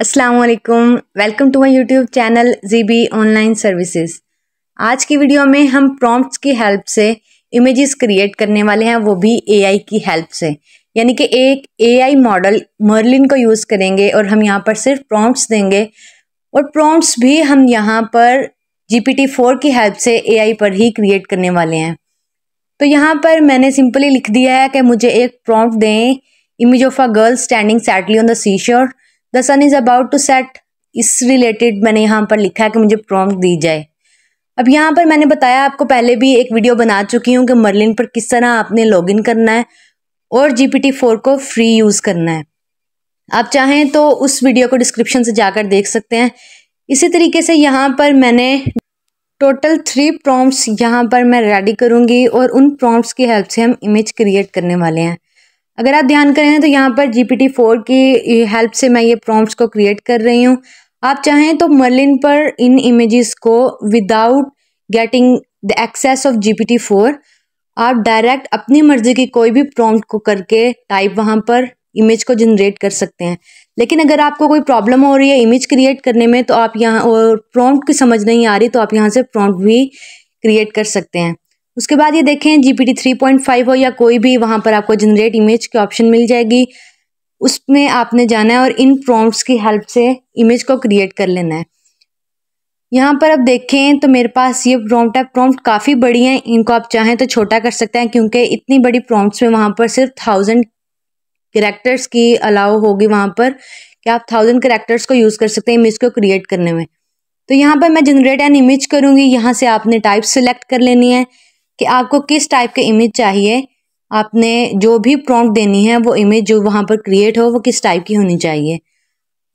असलकुम welcome to my YouTube channel G B online services आज की वीडियो में हम प्रॉम्प्ट्स की हेल्प से इमेजेस क्रिएट करने वाले हैं वो भी एआई की हेल्प से यानी कि एक एआई मॉडल मर्लिन को यूज़ करेंगे और हम यहाँ पर सिर्फ प्रॉम्प्ट्स देंगे और प्रॉम्प्ट्स भी हम यहाँ पर जी पी टी फोर की हेल्प से आई पर ही क्रिएट करने वाले हैं तो यहाँ पर मैंने सिंपली लिख दिया है कि मुझे एक प्रॉम्प्ट दें image of a girl standing sadly on the sea shore the sun is about to set इस रिलेटेड मैंने यहाँ पर लिखा है कि मुझे प्रॉम्प्ट दी जाए अब यहाँ पर मैंने बताया आपको पहले भी एक वीडियो बना चुकी हूँ कि मर्लिन पर किस तरह आपने लॉगिन करना है और जी पी टी फोर को फ्री यूज़ करना है आप चाहें तो उस वीडियो को डिस्क्रिप्शन से जाकर देख सकते हैं इसी तरीके से यहाँ पर मैंने टोटल थ्री प्रॉम्प्ट्स यहाँ पर मैं रेडी करूँगी और उन प्रॉम्प्ट्स की हेल्प से हम इमेज क्रिएट करने वाले हैं अगर आप ध्यान करें तो यहाँ पर जी पी फोर की हेल्प से मैं ये प्रॉम्प्ट्स को क्रिएट कर रही हूँ आप चाहें तो मर्लिन पर इन इमेजेस को without getting the access of G P four आप डायरेक्ट अपनी मर्जी की कोई भी प्रॉम्प्ट को करके टाइप वहाँ पर इमेज को जनरेट कर सकते हैं लेकिन अगर आपको कोई प्रॉब्लम हो रही है इमेज क्रिएट करने में तो आप यहाँ और प्रॉम्प्ट की समझ नहीं आ रही तो आप यहाँ से प्रॉम्प्ट भी क्रिएट कर सकते हैं उसके बाद ये देखें जीपीटी फाइव हो या कोई भी वहाँ पर आपको जनरेट इमेज की ऑप्शन मिल जाएगी उसमें आपने जाना है और इन प्रॉम्प्ट्स की हेल्प से इमेज को क्रिएट कर लेना है यहाँ पर अब देखें तो मेरे पास ये प्रॉम्प्ट है प्रॉम्प्ट काफ़ी बड़ी हैं इनको आप चाहें तो छोटा कर सकते हैं क्योंकि इतनी बड़ी प्रॉम्प्ट्स में वहाँ पर सिर्फ थाउजेंड करेक्टर्स की अलाउ होगी वहाँ पर कि आप थाउजेंड करेक्टर्स को यूज़ कर सकते हैं इमेज को क्रिएट करने में तो यहाँ पर मैं जनरेट एन इमेज करूँगी यहाँ से आपने टाइप सेलेक्ट कर लेनी है कि आपको किस टाइप के इमेज चाहिए आपने जो भी प्रॉम्प्ट देनी है वो इमेज जो वहाँ पर क्रिएट हो वो किस टाइप की होनी चाहिए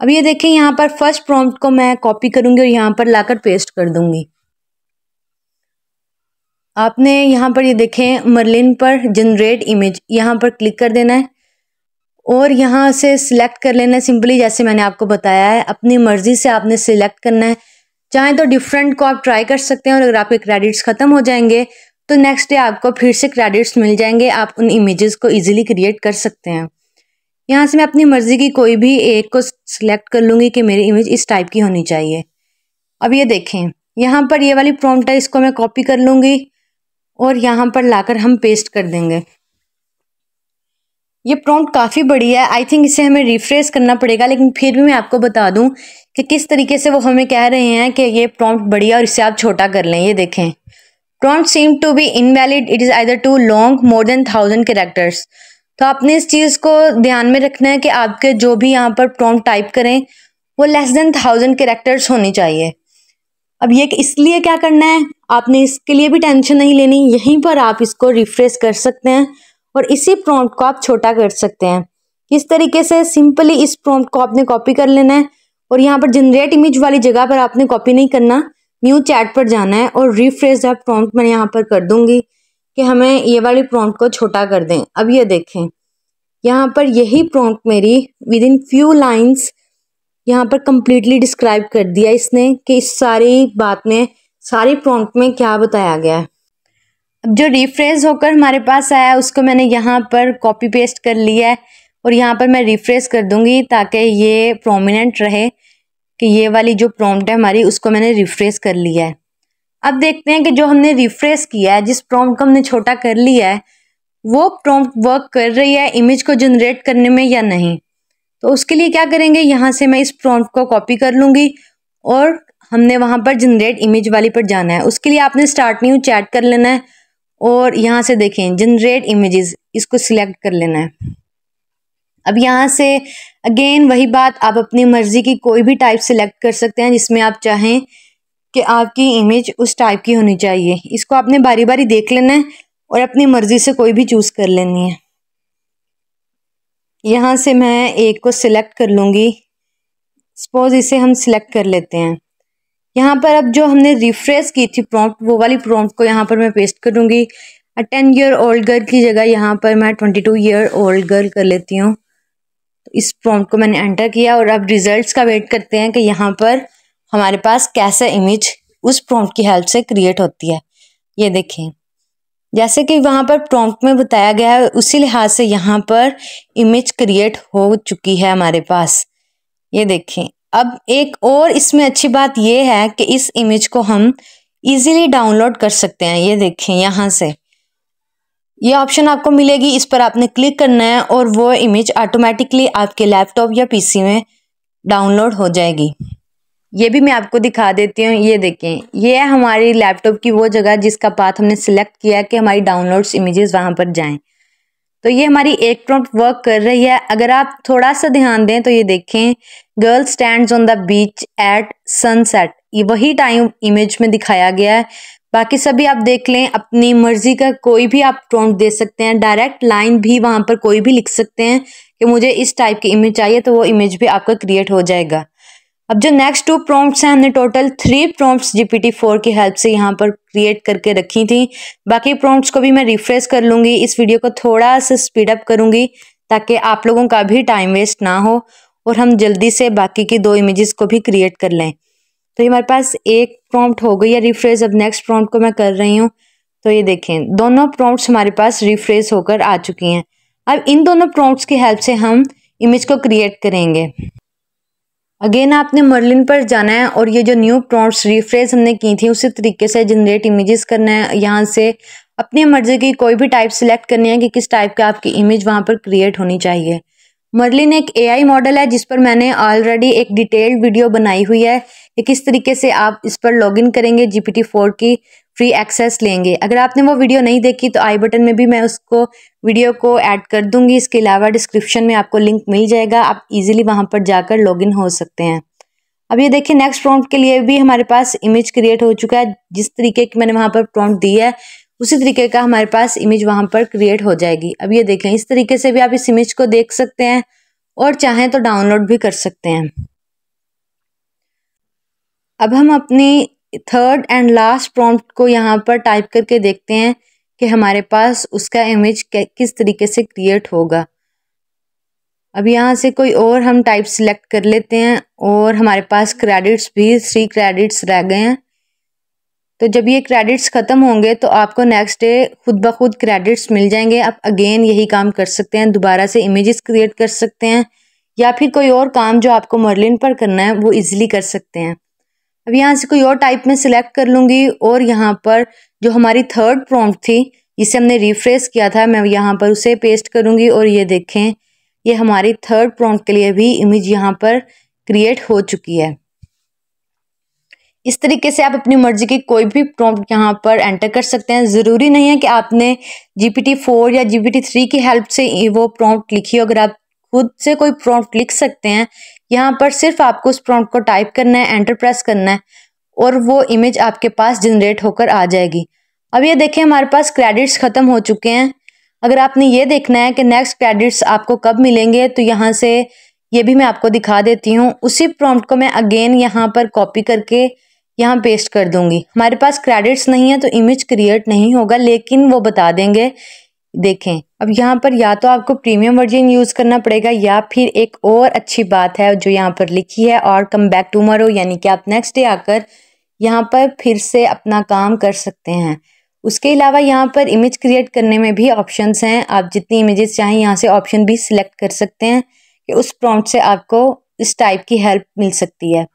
अब ये देखें यहाँ पर फर्स्ट प्रॉम्प्ट को मैं कॉपी करूँगी और यहाँ पर लाकर पेस्ट कर दूंगी आपने यहाँ पर ये देखें मर्लिन पर जनरेट इमेज यहाँ पर क्लिक कर देना है और यहाँ से सिलेक्ट कर लेना है सिंपली जैसे मैंने आपको बताया है अपनी मर्ज़ी से आपने सिलेक्ट करना है चाहे तो डिफरेंट को आप ट्राई कर सकते हैं और अगर आपके क्रेडिट्स ख़त्म हो जाएंगे तो नेक्स्ट डे आपको फिर से क्रेडिट्स मिल जाएंगे आप उन इमेजेस को इजीली क्रिएट कर सकते हैं यहाँ से मैं अपनी मर्ज़ी की कोई भी एक को सिलेक्ट कर लूँगी कि मेरी इमेज इस टाइप की होनी चाहिए अब ये देखें यहाँ पर ये वाली प्रॉम्प्ट है इसको मैं कॉपी कर लूँगी और यहाँ पर लाकर हम पेस्ट कर देंगे ये प्रॉम्प्ट काफ़ी बड़ी है आई थिंक इसे हमें रिफ्रेश करना पड़ेगा लेकिन फिर भी मैं आपको बता दूं कि किस तरीके से वो हमें कह रहे हैं कि ये प्रॉम्प्ट बड़ी है और इसे आप छोटा कर लें ये देखें don't seem to be invalid it is either too long more than thousand characters तो आपने इस चीज़ को ध्यान में रखना है कि आपके जो भी यहाँ पर प्रॉम्प्ट टाइप करें वो लेस देन थाउजेंड करेक्टर्स होनी चाहिए अब ये इसलिए क्या करना है आपने इसके लिए भी टेंशन नहीं लेनी यहीं पर आप इसको रिफ्रेश कर सकते हैं और इसी प्रॉम्प्ट को आप छोटा कर सकते हैं इस तरीके से सिंपली इस प्रॉम्प्ट को आपने कॉपी कर लेना है और यहाँ पर जनरेट इमेज वाली जगह पर आपने कॉपी नहीं करना न्यू चैट पर जाना है और रिफ्रेश द प्रॉम्प्ट मैं यहाँ पर कर दूंगी कि हमें ये वाली प्रॉम्प्ट को छोटा कर दें अब ये देखें यहाँ पर यही प्रॉम्प्ट मेरी विद इन फ्यू लाइन्स यहाँ पर कम्प्लीटली डिस्क्राइब कर दिया इसने कि इस सारी बात में सारी प्रॉम्प्ट में क्या बताया गया है अब जो रिफ्रेश होकर हमारे पास आया उसको मैंने यहाँ पर कॉपी पेस्ट कर लिया है और यहाँ पर मैं रिफ्रेश कर दूंगी ताकि ये प्रोमिनेंट रहे कि ये वाली जो प्रॉम्प्ट है हमारी उसको मैंने रिफ्रेश कर लिया है अब देखते हैं कि जो हमने रिफ्रेश किया है जिस प्रॉम्प्ट को हमने छोटा कर लिया है वो प्रॉम्प्ट वर्क कर रही है इमेज को जनरेट करने में या नहीं तो उसके लिए क्या करेंगे यहाँ से मैं इस प्रॉम्प्ट को कॉपी कर लूँगी और हमने वहाँ पर जनरेट इमेज वाली पर जाना है उसके लिए आपने स्टार्ट न्यू चैट कर लेना है और यहाँ से देखें जनरेट इमेजेस इसको सिलेक्ट कर लेना है अब यहाँ से अगेन वही बात आप अपनी मर्ज़ी की कोई भी टाइप सेलेक्ट कर सकते हैं जिसमें आप चाहें कि आपकी इमेज उस टाइप की होनी चाहिए इसको आपने बारी बारी देख लेना है और अपनी मर्ज़ी से कोई भी चूज़ कर लेनी है यहाँ से मैं एक को सिलेक्ट कर लूँगी सपोज़ इसे हम सिलेक्ट कर लेते हैं यहाँ पर अब जो हमने रिफ्रेश की थी प्रॉम्प्ट वो वाली प्रॉम्प्ट को यहाँ पर मैं पेस्ट करूँगी टेन ईयर ओल्ड गर्ल की जगह यहाँ पर मैं twenty two year old girl कर लेती हूँ तो इस प्रॉम्प्ट को मैंने एंटर किया और अब रिजल्ट्स का वेट करते हैं कि यहाँ पर हमारे पास कैसा इमेज उस प्रॉम्प्ट की हेल्प से क्रिएट होती है ये देखें जैसे कि वहाँ पर प्रॉम्प्ट में बताया गया है उसी लिहाज से यहाँ पर इमेज क्रिएट हो चुकी है हमारे पास ये देखें अब एक और इसमें अच्छी बात यह है कि इस इमेज को हम इजीली डाउनलोड कर सकते हैं ये देखें यहाँ से ये ऑप्शन आपको मिलेगी इस पर आपने क्लिक करना है और वो इमेज ऑटोमेटिकली आपके लैपटॉप या पीसी में डाउनलोड हो जाएगी ये भी मैं आपको दिखा देती हूँ ये देखें ये है हमारी लैपटॉप की वो जगह जिसका पाथ हमने सिलेक्ट किया है कि हमारी डाउनलोड्स इमेजेस वहाँ पर जाएं तो ये हमारी एक प्रॉम्प्ट वर्क कर रही है अगर आप थोड़ा सा ध्यान दें तो ये देखें girl stand on the beach at sunset वही टाइम इमेज में दिखाया गया है बाकी सभी आप देख लें अपनी मर्जी का कोई भी आप प्रॉम्प्ट दे सकते हैं डायरेक्ट लाइन भी वहां पर कोई भी लिख सकते हैं कि मुझे इस टाइप की इमेज चाहिए तो वो इमेज भी आपका क्रिएट हो जाएगा अब जो नेक्स्ट टू प्रॉम्प्ट्स हैं हमने total three prompts GPT four की हेल्प से यहाँ पर क्रिएट करके रखी थी बाकी प्रॉम्प्ट्स को भी मैं रिफ्रेश कर लूंगी इस वीडियो को थोड़ा सा स्पीड अप करूंगी ताकि आप लोगों का भी टाइम वेस्ट ना हो और हम जल्दी से बाकी की दो इमेजेस को भी क्रिएट कर लें तो ये हमारे पास एक प्रॉम्प्ट हो गई है रिफ्रेश अब नेक्स्ट प्रॉम्प्ट को मैं कर रही हूँ तो ये देखें दोनों प्रॉम्प्ट्स हमारे पास रिफ्रेश होकर आ चुकी हैं अब इन दोनों प्रॉम्प्ट्स की हेल्प से हम इमेज को क्रिएट करेंगे अगेन आपने मर्लिन पर जाना है और ये जो न्यू प्रॉम्प्ट्स रिफ्रेश हमने की थी उसी तरीके से जनरेट इमेजेस करना है यहाँ से अपनी मर्जी की कोई भी टाइप सिलेक्ट करनी है कि किस टाइप का आपकी इमेज वहाँ पर क्रिएट होनी चाहिए मर्लिन एक एआई मॉडल है जिस पर मैंने ऑलरेडी एक डिटेल्ड वीडियो बनाई हुई है कि किस तरीके से आप इस पर लॉगिन करेंगे जीपीटी फोर की फ्री एक्सेस लेंगे अगर आपने वो वीडियो नहीं देखी तो आई बटन में भी मैं उसको वीडियो को ऐड कर दूंगी इसके अलावा डिस्क्रिप्शन में आपको लिंक मिल जाएगा आप इजीली वहां पर जाकर लॉगिन हो सकते हैं अब ये देखिए नेक्स्ट प्रॉम्प्ट के लिए भी हमारे पास इमेज क्रिएट हो चुका है जिस तरीके की मैंने वहाँ पर प्रॉम्प्ट दी है उसी तरीके का हमारे पास इमेज वहाँ पर क्रिएट हो जाएगी अब ये देखें इस तरीके से भी आप इस इमेज को देख सकते हैं और चाहें तो डाउनलोड भी कर सकते हैं अब हम अपने थर्ड एंड लास्ट प्रॉम्प्ट को यहाँ पर टाइप करके देखते हैं कि हमारे पास उसका इमेज किस तरीके से क्रिएट होगा अब यहाँ से कोई और हम टाइप सिलेक्ट कर लेते हैं और हमारे पास क्रेडिट्स भी थ्री क्रेडिट्स रह गए हैं तो जब ये क्रेडिट्स ख़त्म होंगे तो आपको नेक्स्ट डे खुद ब खुद क्रेडिट्स मिल जाएंगे आप अगेन यही काम कर सकते हैं दोबारा से इमेजेस क्रिएट कर सकते हैं या फिर कोई और काम जो आपको मर्लिन पर करना है वो इजीली कर सकते हैं अब यहाँ से कोई और टाइप में सिलेक्ट कर लूंगी और यहाँ पर जो हमारी थर्ड प्रॉम्प्ट थी जिसे हमने रिफ्रेश किया था मैं यहाँ पर उसे पेस्ट करूंगी और ये देखें ये हमारी थर्ड प्रॉम्प्ट के लिए भी इमेज यहाँ पर क्रिएट हो चुकी है इस तरीके से आप अपनी मर्जी की कोई भी प्रॉम्प्ट यहाँ पर एंटर कर सकते हैं ज़रूरी नहीं है कि आपने जीपीटी फोर या जीपीटी थ्री की हेल्प से वो प्रॉम्प्ट लिखी हो अगर आप खुद से कोई प्रॉम्प्ट लिख सकते हैं यहाँ पर सिर्फ आपको उस प्रॉम्प्ट को टाइप करना है एंटर प्रेस करना है और वो इमेज आपके पास जनरेट होकर आ जाएगी अब ये देखें हमारे पास क्रेडिट्स ख़त्म हो चुके हैं अगर आपने ये देखना है कि नेक्स्ट क्रेडिट्स आपको कब मिलेंगे तो यहाँ से ये भी मैं आपको दिखा देती हूँ उसी प्रॉम्प्ट को मैं अगेन यहाँ पर कॉपी करके यहाँ पेस्ट कर दूंगी हमारे पास क्रेडिट्स नहीं है तो इमेज क्रिएट नहीं होगा लेकिन वो बता देंगे देखें अब यहाँ पर या तो आपको प्रीमियम वर्जन यूज़ करना पड़ेगा या फिर एक और अच्छी बात है जो यहाँ पर लिखी है और कम बैक टूमरो यानी कि आप नेक्स्ट डे आकर यहाँ पर फिर से अपना काम कर सकते हैं उसके अलावा यहाँ पर इमेज क्रिएट करने में भी ऑप्शंस हैं आप जितनी इमेजेस चाहें यहाँ से ऑप्शन भी सिलेक्ट कर सकते हैं कि उस प्रॉम्प्ट से आपको इस टाइप की हेल्प मिल सकती है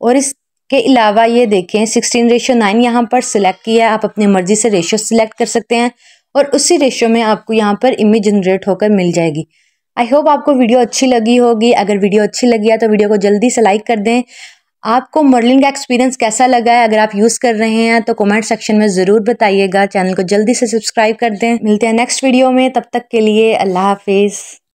और इसके अलावा ये देखें सिक्सटीन रेशो नाइन यहाँ पर सिलेक्ट किया है आप अपनी मर्ज़ी से रेशो सिलेक्ट कर सकते हैं और उसी रेशियो में आपको यहाँ पर इमेज जनरेट होकर मिल जाएगी आई होप आपको वीडियो अच्छी लगी होगी अगर वीडियो अच्छी लगी है तो वीडियो को जल्दी से लाइक कर दें आपको मर्लिन का एक्सपीरियंस कैसा लगा है अगर आप यूज़ कर रहे हैं तो कमेंट सेक्शन में ज़रूर बताइएगा चैनल को जल्दी से सब्सक्राइब कर दें मिलते हैं नेक्स्ट वीडियो में तब तक के लिए अल्लाह हाफिज़